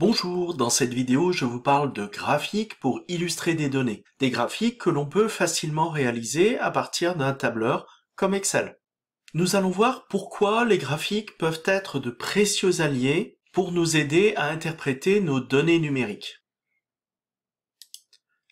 Bonjour, dans cette vidéo je vous parle de graphiques pour illustrer des données. Des graphiques que l'on peut facilement réaliser à partir d'un tableur comme Excel. Nous allons voir pourquoi les graphiques peuvent être de précieux alliés pour nous aider à interpréter nos données numériques.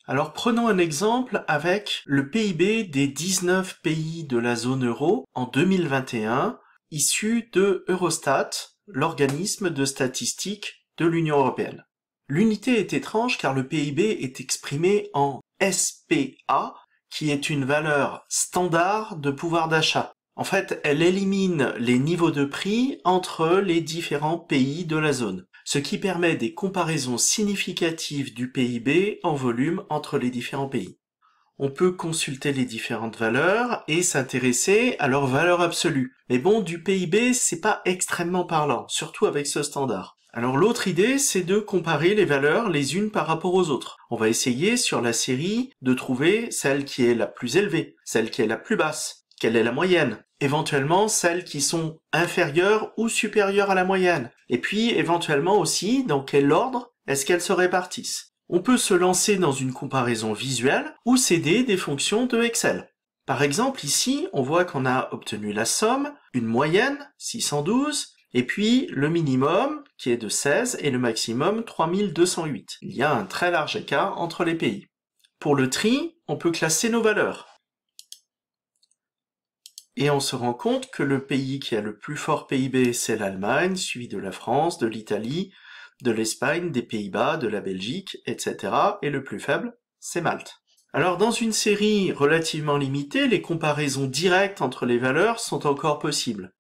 Alors prenons un exemple avec le PIB des 19 pays de la zone euro en 2021, issu de Eurostat, l'organisme de statistiques de l'Union européenne. L'unité est étrange car le PIB est exprimé en SPA, qui est une valeur standard de pouvoir d'achat. En fait, elle élimine les niveaux de prix entre les différents pays de la zone, ce qui permet des comparaisons significatives du PIB en volume entre les différents pays. On peut consulter les différentes valeurs et s'intéresser à leur valeur absolue. Mais bon, du PIB, c'est pas extrêmement parlant, surtout avec ce standard. Alors l'autre idée, c'est de comparer les valeurs les unes par rapport aux autres. On va essayer sur la série de trouver celle qui est la plus élevée, celle qui est la plus basse, quelle est la moyenne, éventuellement celles qui sont inférieures ou supérieures à la moyenne, et puis éventuellement aussi dans quel ordre est-ce qu'elles se répartissent. On peut se lancer dans une comparaison visuelle ou céder des fonctions de Excel. Par exemple, ici, on voit qu'on a obtenu la somme, une moyenne, 612, et puis, le minimum, qui est de 16, et le maximum, 3208. Il y a un très large écart entre les pays. Pour le tri, on peut classer nos valeurs. Et on se rend compte que le pays qui a le plus fort PIB, c'est l'Allemagne, suivi de la France, de l'Italie, de l'Espagne, des Pays-Bas, de la Belgique, etc. Et le plus faible, c'est Malte. Alors dans une série relativement limitée, les comparaisons directes entre les valeurs sont encore possibles.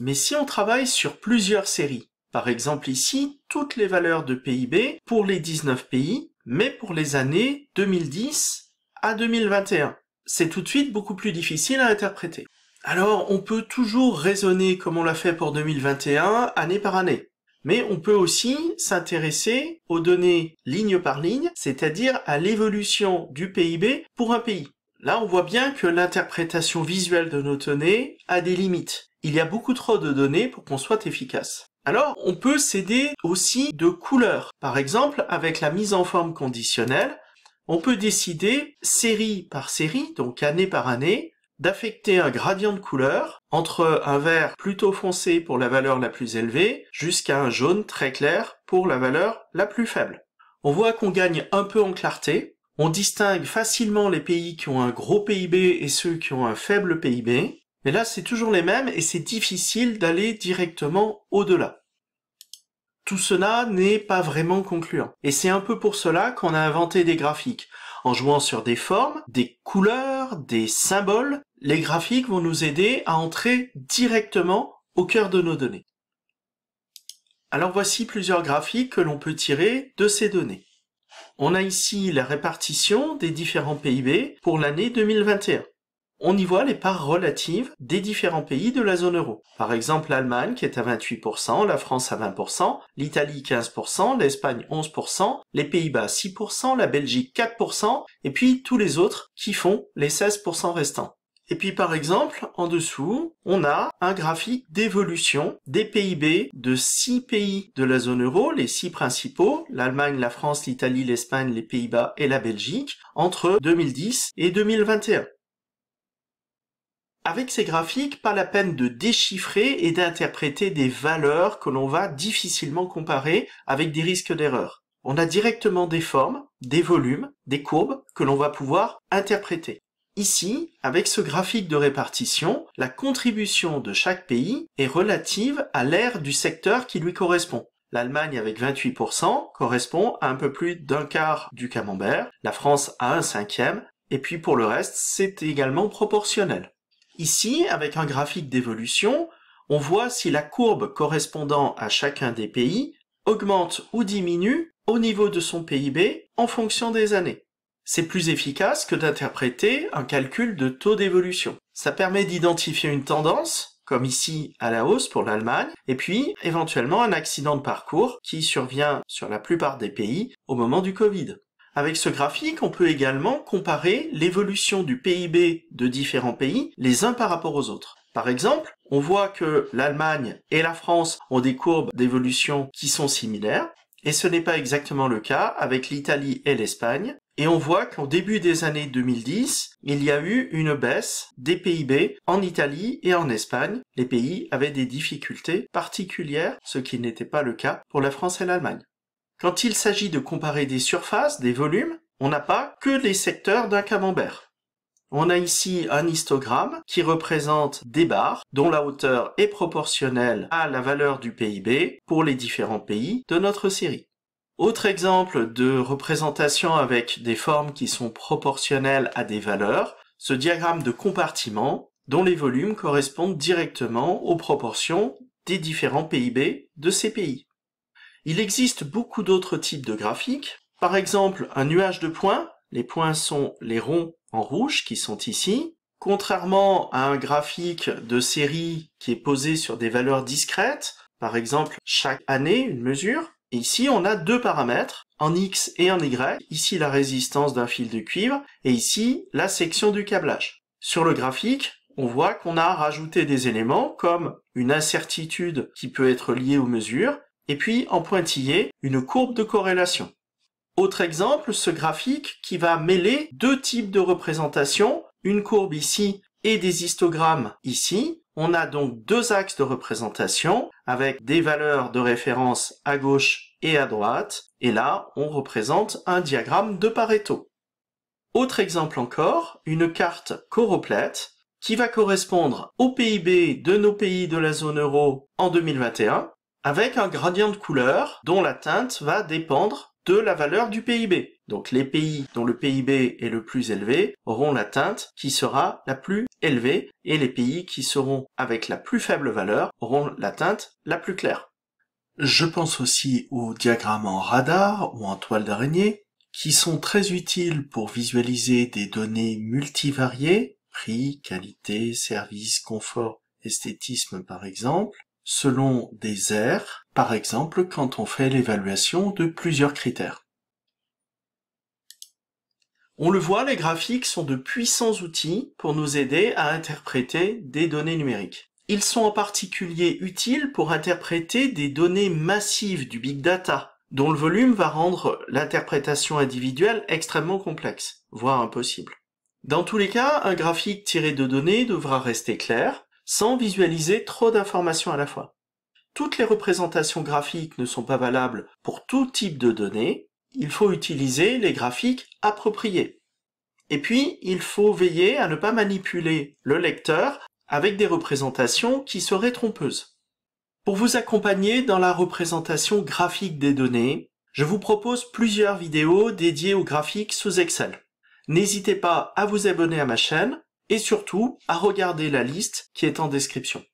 Mais si on travaille sur plusieurs séries, par exemple ici, toutes les valeurs de PIB pour les 19 pays, mais pour les années 2010 à 2021. C'est tout de suite beaucoup plus difficile à interpréter. Alors, on peut toujours raisonner comme on l'a fait pour 2021, année par année. Mais on peut aussi s'intéresser aux données ligne par ligne, c'est-à-dire à, à l'évolution du PIB pour un pays. Là, on voit bien que l'interprétation visuelle de nos données a des limites. Il y a beaucoup trop de données pour qu'on soit efficace. Alors, on peut s'aider aussi de couleurs. Par exemple, avec la mise en forme conditionnelle, on peut décider, série par série, donc année par année, d'affecter un gradient de couleur entre un vert plutôt foncé pour la valeur la plus élevée jusqu'à un jaune très clair pour la valeur la plus faible. On voit qu'on gagne un peu en clarté, on distingue facilement les pays qui ont un gros PIB et ceux qui ont un faible PIB, mais là c'est toujours les mêmes et c'est difficile d'aller directement au-delà. Tout cela n'est pas vraiment concluant. Et c'est un peu pour cela qu'on a inventé des graphiques. En jouant sur des formes, des couleurs, des symboles, les graphiques vont nous aider à entrer directement au cœur de nos données. Alors voici plusieurs graphiques que l'on peut tirer de ces données. On a ici la répartition des différents PIB pour l'année 2021. On y voit les parts relatives des différents pays de la zone euro. Par exemple, l'Allemagne qui est à 28%, la France à 20%, l'Italie 15%, l'Espagne 11%, les Pays-Bas 6%, la Belgique 4%, et puis tous les autres qui font les 16% restants. Et puis par exemple, en dessous, on a un graphique d'évolution des PIB de six pays de la zone euro, les six principaux, l'Allemagne, la France, l'Italie, l'Espagne, les Pays-Bas et la Belgique, entre 2010 et 2021. Avec ces graphiques, pas la peine de déchiffrer et d'interpréter des valeurs que l'on va difficilement comparer avec des risques d'erreur. On a directement des formes, des volumes, des courbes que l'on va pouvoir interpréter. Ici, avec ce graphique de répartition, la contribution de chaque pays est relative à l'aire du secteur qui lui correspond. L'Allemagne avec 28% correspond à un peu plus d'un quart du camembert, la France à un cinquième, et puis pour le reste, c'est également proportionnel. Ici, avec un graphique d'évolution, on voit si la courbe correspondant à chacun des pays augmente ou diminue au niveau de son PIB en fonction des années. C'est plus efficace que d'interpréter un calcul de taux d'évolution. Ça permet d'identifier une tendance, comme ici à la hausse pour l'Allemagne, et puis éventuellement un accident de parcours qui survient sur la plupart des pays au moment du Covid. Avec ce graphique, on peut également comparer l'évolution du PIB de différents pays les uns par rapport aux autres. Par exemple, on voit que l'Allemagne et la France ont des courbes d'évolution qui sont similaires, et ce n'est pas exactement le cas avec l'Italie et l'Espagne, et on voit qu'au début des années 2010, il y a eu une baisse des PIB en Italie et en Espagne. Les pays avaient des difficultés particulières, ce qui n'était pas le cas pour la France et l'Allemagne. Quand il s'agit de comparer des surfaces, des volumes, on n'a pas que les secteurs d'un camembert. On a ici un histogramme qui représente des barres dont la hauteur est proportionnelle à la valeur du PIB pour les différents pays de notre série. Autre exemple de représentation avec des formes qui sont proportionnelles à des valeurs, ce diagramme de compartiment dont les volumes correspondent directement aux proportions des différents PIB de ces pays. Il existe beaucoup d'autres types de graphiques, par exemple un nuage de points, les points sont les ronds en rouge qui sont ici, contrairement à un graphique de série qui est posé sur des valeurs discrètes, par exemple chaque année une mesure, ici, on a deux paramètres, en X et en Y. Ici, la résistance d'un fil de cuivre et ici, la section du câblage. Sur le graphique, on voit qu'on a rajouté des éléments comme une incertitude qui peut être liée aux mesures et puis en pointillé, une courbe de corrélation. Autre exemple, ce graphique qui va mêler deux types de représentations, une courbe ici et des histogrammes ici, on a donc deux axes de représentation avec des valeurs de référence à gauche et à droite. Et là, on représente un diagramme de Pareto. Autre exemple encore, une carte coroplète qui va correspondre au PIB de nos pays de la zone euro en 2021 avec un gradient de couleur dont la teinte va dépendre de la valeur du PIB. Donc les pays dont le PIB est le plus élevé auront la teinte qui sera la plus élevée et les pays qui seront avec la plus faible valeur auront la teinte la plus claire. Je pense aussi aux diagrammes en radar ou en toile d'araignée qui sont très utiles pour visualiser des données multivariées, prix, qualité, service, confort, esthétisme par exemple, selon des aires, par exemple quand on fait l'évaluation de plusieurs critères. On le voit, les graphiques sont de puissants outils pour nous aider à interpréter des données numériques. Ils sont en particulier utiles pour interpréter des données massives du big data, dont le volume va rendre l'interprétation individuelle extrêmement complexe, voire impossible. Dans tous les cas, un graphique tiré de données devra rester clair, sans visualiser trop d'informations à la fois. Toutes les représentations graphiques ne sont pas valables pour tout type de données, il faut utiliser les graphiques appropriés. Et puis, il faut veiller à ne pas manipuler le lecteur avec des représentations qui seraient trompeuses. Pour vous accompagner dans la représentation graphique des données, je vous propose plusieurs vidéos dédiées aux graphiques sous Excel. N'hésitez pas à vous abonner à ma chaîne et surtout à regarder la liste qui est en description.